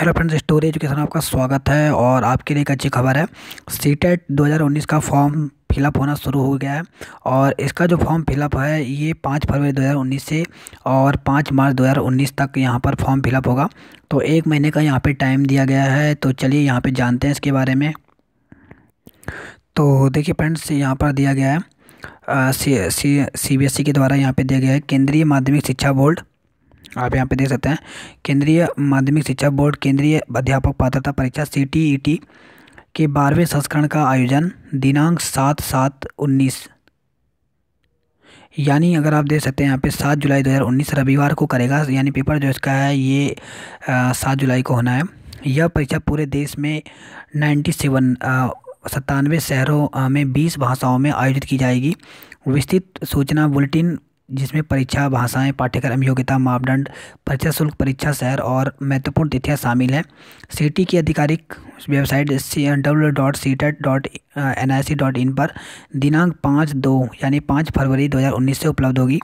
hello friends story education आपका स्वागत है और आपके लिए एक अच्छी खबर है सी टेट e दो का फॉर्म फिलअप होना शुरू हो गया है और इसका जो फॉर्म फिलअप है ये पाँच फरवरी 2019 से और पाँच मार्च 2019 तक यहाँ पर फॉर्म फिलअप होगा तो एक महीने का यहाँ पे टाइम दिया गया है तो चलिए यहाँ पे जानते हैं इसके बारे में तो देखिए फ्रेंड्स यहाँ पर दिया गया है सी सी सी बी एस ई के द्वारा यहाँ पर दिया गया है केंद्रीय माध्यमिक शिक्षा बोर्ड आप यहाँ पे देख सकते हैं केंद्रीय माध्यमिक शिक्षा बोर्ड केंद्रीय अध्यापक पात्रता परीक्षा सी टी e के बारहवें संस्करण का आयोजन दिनांक सात सात उन्नीस यानी अगर आप देख सकते हैं यहाँ पे सात जुलाई दो हज़ार उन्नीस रविवार को करेगा यानी पेपर जो इसका है ये सात जुलाई को होना है यह परीक्षा पूरे देश में नाइन्टी सेवन सत्तानवे शहरों में बीस भाषाओं में आयोजित की जाएगी विस्तृत सूचना बुलेटिन जिसमें परीक्षा भाषाएं पाठ्यक्रम योग्यता मापदंड परीक्षा शुल्क परीक्षा शहर और महत्वपूर्ण तिथियां शामिल हैं सीटी की आधिकारिक website W dot C TET dot N I C dot in पर दिनांक पाँच दो यानी पाँच फरवरी 2019 से उपलब्ध होगी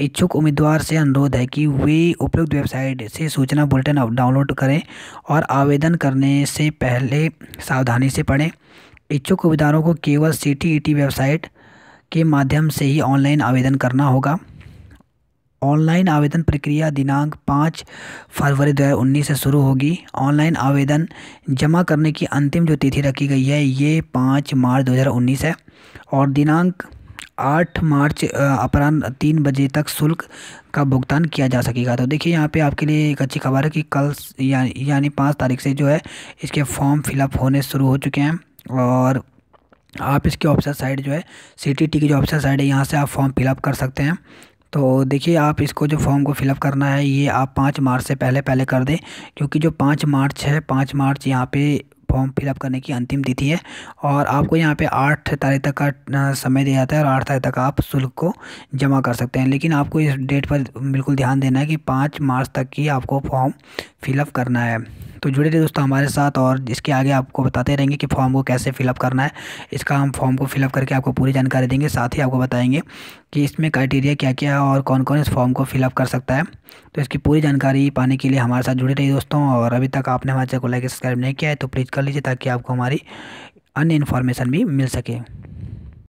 इच्छुक उम्मीदवार से अनुरोध है कि वे उपयुक्त वेबसाइट से सूचना बुलेटिन डाउनलोड करें और आवेदन करने से पहले सावधानी से पढ़ें इच्छुक उम्मीदवारों को केवल C T E T website के माध्यम से ही ऑनलाइन आवेदन करना होगा ऑनलाइन आवेदन प्रक्रिया दिनांक पाँच फरवरी दो हज़ार उन्नीस से शुरू होगी ऑनलाइन आवेदन जमा करने की अंतिम जो तिथि रखी गई है ये पाँच मार्च दो हज़ार उन्नीस है और दिनांक आठ मार्च अपराह्न तीन बजे तक शुल्क का भुगतान किया जा सकेगा तो देखिए यहाँ पे आपके लिए एक अच्छी खबर है कि कल या, यानी पाँच तारीख से जो है इसके फॉर्म फिलअप होने शुरू हो चुके हैं और आप इसके ऑफिसर साइड जो है सी टी की जो ऑफिसर साइड है यहाँ से आप फॉर्म फिलअप कर सकते हैं तो देखिए आप इसको जो फॉर्म को फिलअप करना है ये आप पाँच मार्च से पहले पहले कर दें क्योंकि जो पाँच मार्च है पाँच मार्च यहाँ पे फॉर्म फिलअप करने की अंतिम तिथि है और आपको यहाँ पे आठ तारीख तक का समय दिया जाता है और आठ तारीख तक आप शुल्क को जमा कर सकते हैं लेकिन आपको इस डेट पर बिल्कुल ध्यान देना है कि पाँच मार्च तक ही आपको फॉर्म फिलअप करना है तो जुड़े रहिए दोस्तों हमारे साथ और इसके आगे आपको बताते रहेंगे कि फॉर्म को कैसे फिलअप करना है इसका हम फॉर्म को फिलअप करके आपको पूरी जानकारी देंगे साथ ही आपको बताएंगे कि इसमें क्राइटेरिया क्या क्या है और कौन कौन इस फॉर्म को फिलअप कर सकता है तो इसकी पूरी जानकारी पाने के लिए हमारे साथ जुड़े रहिए दोस्तों और अभी तक आपने हमारे चैनल को लाइक सब्सक्राइब नहीं किया है तो प्लीज़ कर लीजिए ताकि आपको हमारी अन्य इन्फॉर्मेशन भी मिल सके